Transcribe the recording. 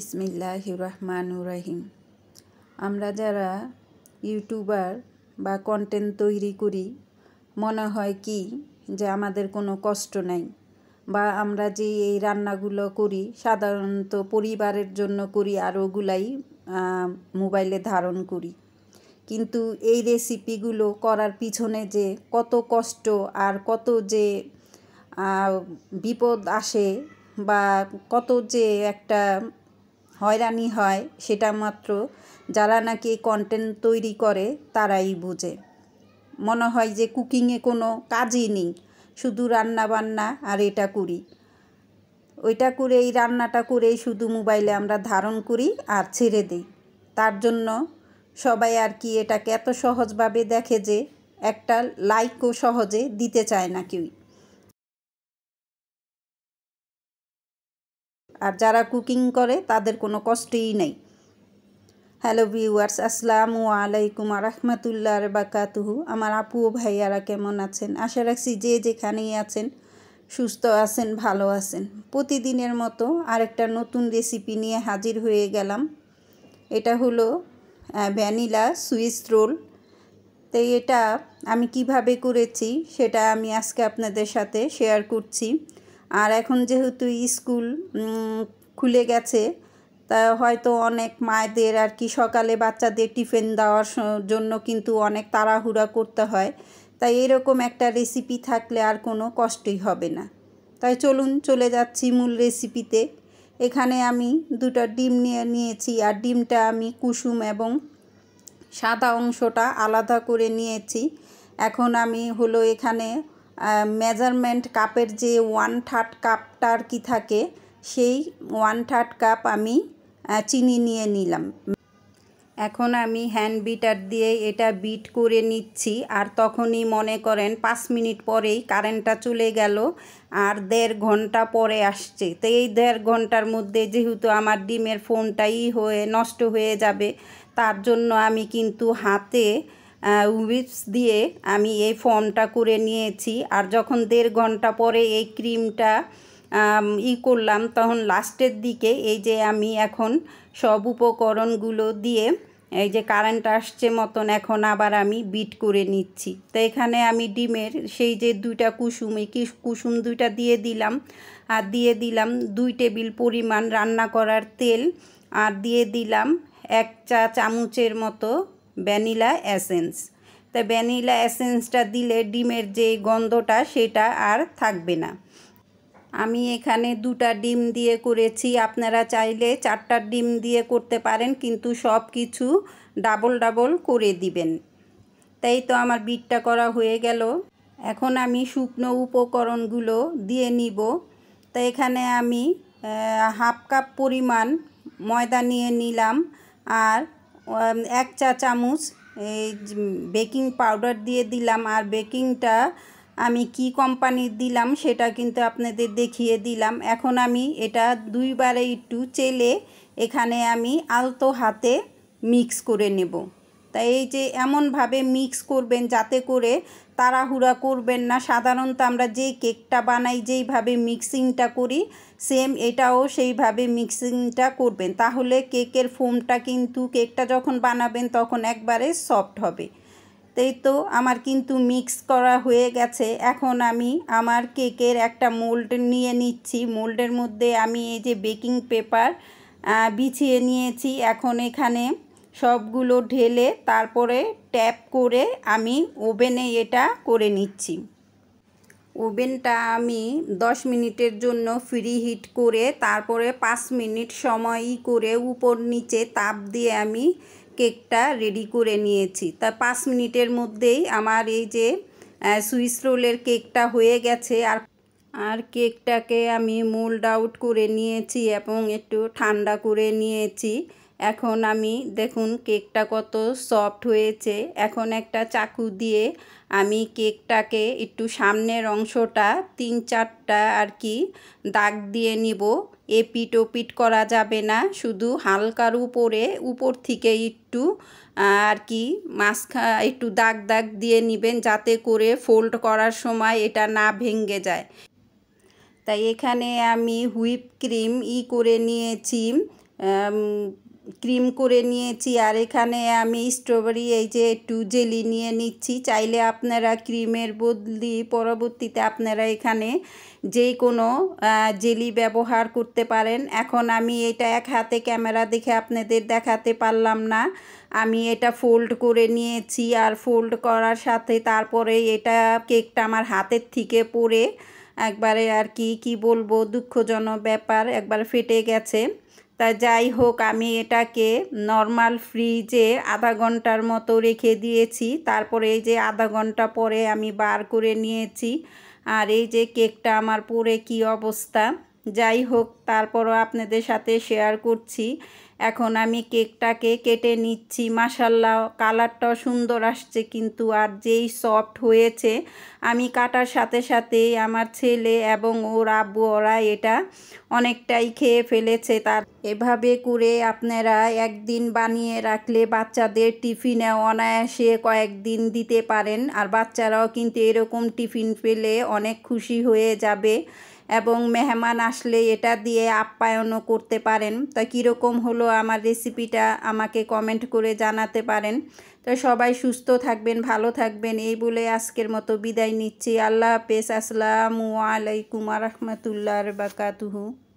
বিসমিল্লাহ রহমানুর রাহিম আমরা যারা ইউটিউবার বা কন্টেন্ট তৈরি করি মনে হয় কি যে আমাদের কোনো কষ্ট নাই বা আমরা যে এই রান্নাগুলো করি সাধারণত পরিবারের জন্য করি আর ওগুলাই মোবাইলে ধারণ করি কিন্তু এই রেসিপিগুলো করার পিছনে যে কত কষ্ট আর কত যে বিপদ আসে বা কত যে একটা হয়রানি হয় সেটা মাত্র যারা নাকি কন্টেন্ট তৈরি করে তারাই বুঝে মনে হয় যে কুকিংয়ে কোনো কাজই নেই শুধু রান্না বান্না আর এটা করি ওইটা করে এই রান্নাটা করেই শুধু মোবাইলে আমরা ধারণ করি আর ছেড়ে দিই তার জন্য সবাই আর কি এটাকে এত সহজভাবে দেখে যে একটা লাইকও সহজে দিতে চায় না কেউই আর যারা কুকিং করে তাদের কোনো কষ্টই নেই হ্যালো ভিউয়ার্স আসসালাম আলাইকুম আরহামতুল্লাহ বাকাতুহু আমার আপু ও ভাইয়ারা কেমন আছেন আশা রাখছি যে যেখানেই আছেন সুস্থ আছেন ভালো আছেন প্রতিদিনের মতো আরেকটা নতুন রেসিপি নিয়ে হাজির হয়ে গেলাম এটা হলো ভ্যানিলা সুইস রোল তো এটা আমি কিভাবে করেছি সেটা আমি আজকে আপনাদের সাথে শেয়ার করছি আর এখন যেহেতু স্কুল খুলে গেছে তা হয়তো অনেক মায়েদের আর কি সকালে বাচ্চাদের টিফিন দেওয়ার জন্য কিন্তু অনেক তাড়াহুড়া করতে হয় তাই এরকম একটা রেসিপি থাকলে আর কোনো কষ্টই হবে না তাই চলুন চলে যাচ্ছি মূল রেসিপিতে এখানে আমি দুটো ডিম নিয়ে নিয়েছি আর ডিমটা আমি কুসুম এবং সাদা অংশটা আলাদা করে নিয়েছি এখন আমি হলো এখানে মেজারমেন্ট কাপের যে ওয়ান থার্ড কাপটার কি থাকে সেই ওয়ান থার্ড কাপ আমি চিনি নিয়ে নিলাম এখন আমি হ্যান্ড বিটার দিয়ে এটা বিট করে নিচ্ছি আর তখনই মনে করেন পাঁচ মিনিট পরেই কারেন্টটা চলে গেল আর দেড় ঘন্টা পরে আসছে তো এই দেড় ঘন্টার মধ্যে যেহেতু আমার ডিমের ফোনটাই হয়ে নষ্ট হয়ে যাবে তার জন্য আমি কিন্তু হাতে উইপস দিয়ে আমি এই ফর্মটা করে নিয়েছি আর যখন দেড় ঘন্টা পরে এই ক্রিমটা ই করলাম তখন লাস্টের দিকে এই যে আমি এখন সব উপকরণগুলো দিয়ে এই যে কারেন্ট আসছে মতন এখন আবার আমি বিট করে নিচ্ছি তো এখানে আমি ডিমের সেই যে দুইটা কুসুম এই কুসুম দুইটা দিয়ে দিলাম আর দিয়ে দিলাম দুই টেবিল পরিমাণ রান্না করার তেল আর দিয়ে দিলাম এক চা চামচের মতো ভ্যানিলা অ্যাসেন্স তা ভ্যানিলা অ্যাসেন্সটা দিলে ডিমের যে গন্ধটা সেটা আর থাকবে না আমি এখানে দুটা ডিম দিয়ে করেছি আপনারা চাইলে চারটা ডিম দিয়ে করতে পারেন কিন্তু সব কিছু ডাবল ডাবল করে দিবেন তাই তো আমার বিটটা করা হয়ে গেল এখন আমি শুকনো উপকরণগুলো দিয়ে নিব তা এখানে আমি হাফ কাপ পরিমাণ ময়দা নিয়ে নিলাম আর এক চা চামচ এই বেকিং পাউডার দিয়ে দিলাম আর বেকিংটা আমি কি কোম্পানির দিলাম সেটা কিন্তু আপনাদের দেখিয়ে দিলাম এখন আমি এটা দুইবারে একটু চেলে এখানে আমি আলতো হাতে মিক্স করে নেব তাই এই যে এমনভাবে মিক্স করবেন যাতে করে তাড়াহুড়া করবেন না সাধারণত আমরা যেই কেকটা বানাই যেইভাবে মিক্সিংটা করি সেম এটাও সেইভাবে মিক্সিংটা করবেন তাহলে কেকের ফোমটা কিন্তু কেকটা যখন বানাবেন তখন একবারে সফট হবে তাই তো আমার কিন্তু মিক্স করা হয়ে গেছে এখন আমি আমার কেকের একটা মোল্ড নিয়ে নিচ্ছি মোল্ডের মধ্যে আমি এই যে বেকিং পেপার বিছিয়ে নিয়েছি এখন এখানে সবগুলো ঢেলে তারপরে ট্যাপ করে আমি ওভেনে এটা করে নিচ্ছি ওভেনটা আমি দশ মিনিটের জন্য ফ্রি হিট করে তারপরে পাঁচ মিনিট সময়ই করে উপর নিচে তাপ দিয়ে আমি কেকটা রেডি করে নিয়েছি তা পাঁচ মিনিটের মধ্যেই আমার এই যে সুইস রোলের কেকটা হয়ে গেছে আর আর কেকটাকে আমি মোল্ড আউট করে নিয়েছি এবং একটু ঠান্ডা করে নিয়েছি এখন আমি দেখুন কেকটা কত সফট হয়েছে এখন একটা চাকু দিয়ে আমি কেকটাকে একটু সামনের অংশটা তিন চারটা আর কি দাগ দিয়ে নিব এপিট ওপিট করা যাবে না শুধু হালকার উপরে উপর থেকে একটু আর কি মাঝখা একটু দাগ দাগ দিয়ে নেবেন যাতে করে ফোল্ড করার সময় এটা না ভেঙ্গে যায় তাই এখানে আমি হুইপ ক্রিম ই করে নিয়েছি ক্রিম করে নিয়েছি আর এখানে আমি স্ট্রবেরি এই যে একটু জেলি নিয়ে নিচ্ছি চাইলে আপনারা ক্রিমের বদলি পরবর্তীতে আপনারা এখানে যে কোনো জেলি ব্যবহার করতে পারেন এখন আমি এটা এক হাতে ক্যামেরা দেখে আপনাদের দেখাতে পারলাম না আমি এটা ফোল্ড করে নিয়েছি আর ফোল্ড করার সাথে তারপরে এটা কেকটা আমার হাতের থেকে পড়ে একবারে আর কি কি বলবো দুঃখজনক ব্যাপার একবার ফেটে গেছে তা যাই হোক আমি এটাকে নর্মাল ফ্রিজে আধা ঘন্টার মতো রেখে দিয়েছি তারপরে এই যে আধা ঘন্টা পরে আমি বার করে নিয়েছি আর এই যে কেকটা আমার পরে কি অবস্থা যাই হোক তারপরও আপনাদের সাথে শেয়ার করছি এখন আমি কেকটাকে কেটে নিচ্ছি মাসাল্লা কালারটাও সুন্দর আসছে কিন্তু আর যেই সফট হয়েছে আমি কাটার সাথে সাথেই আমার ছেলে এবং ওর আব্বু ওরা এটা অনেকটাই খেয়ে ফেলেছে তার এভাবে করে আপনারা একদিন বানিয়ে রাখলে বাচ্চাদের টিফিনে অনায়াসে কয়েকদিন দিতে পারেন আর বাচ্চারাও কিন্তু এরকম টিফিন পেলে অনেক খুশি হয়ে যাবে এবং মেহমান আসলে এটা দিয়ে আপ্যায়নও করতে পারেন তা কীরকম হলো আমার রেসিপিটা আমাকে কমেন্ট করে জানাতে পারেন তো সবাই সুস্থ থাকবেন ভালো থাকবেন এই বলে আজকের মতো বিদায় নিচ্ছি আল্লাহ হাফেজ আসসালামু আলাইকুম রহমতুল্লাহ বাকাতুহু